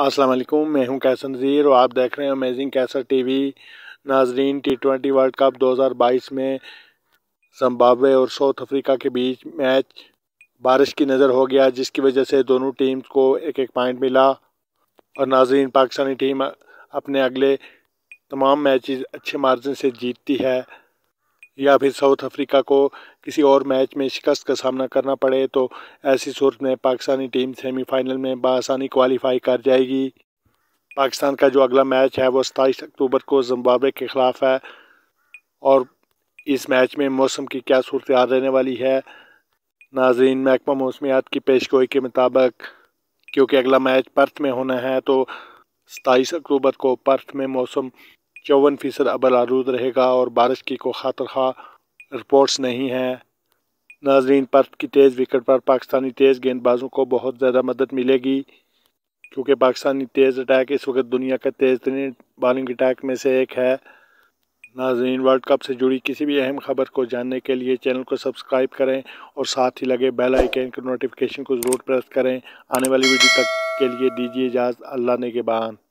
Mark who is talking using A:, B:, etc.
A: अस्सलाम वालेकुम मैं हूं कैसर नज़ीर और आप देख रहे हैं अमेजिंग कैसर टीवी नाजरीन टी ट्वेंटी वर्ल्ड कप 2022 में जम्बाब्वे और साउथ अफ्रीका के बीच मैच बारिश की नज़र हो गया जिसकी वजह से दोनों टीम्स को एक एक पॉइंट मिला और नाजरीन पाकिस्तानी टीम अपने अगले तमाम मैचेस अच्छे मार्जिन से जीतती है या फिर साउथ अफ्रीका को किसी और मैच में शिकस्त का सामना करना पड़े तो ऐसी सूरत में पाकिस्तानी टीम सेमीफाइनल में बसानी क्वालिफाई कर जाएगी पाकिस्तान का जो अगला मैच है वो सताईस अक्टूबर को जिम्बाब्वे के ख़िलाफ़ है और इस मैच में मौसम की क्या सूरत रहने वाली है नाजरीन महकमा मौसमियात की पेशगोई के मुताबिक क्योंकि अगला मैच पर्थ में होना है तो सताईस अक्टूबर को पर्थ में मौसम चौवन फ़ीसद अबल आरूद रहेगा और बारिश की कोई खातर खा रिपोर्ट्स नहीं हैं नाजरीन पर्थ की तेज़ विकेट पर पाकिस्तानी तेज़ गेंदबाजों को बहुत ज़्यादा मदद मिलेगी क्योंकि पाकिस्तानी तेज़ अटैक इस वक्त दुनिया का तेज़ तरीन बॉलिंग अटैक में से एक है नाजरीन वर्ल्ड कप से जुड़ी किसी भी अहम खबर को जानने के लिए चैनल को सब्सक्राइब करें और साथ ही लगे बेल आइकन के नोटिफिकेशन को ज़रूर प्रेस करें आने वाली वीडियो तक के लिए दीजिए इजाज़त अल्लाह ने के बान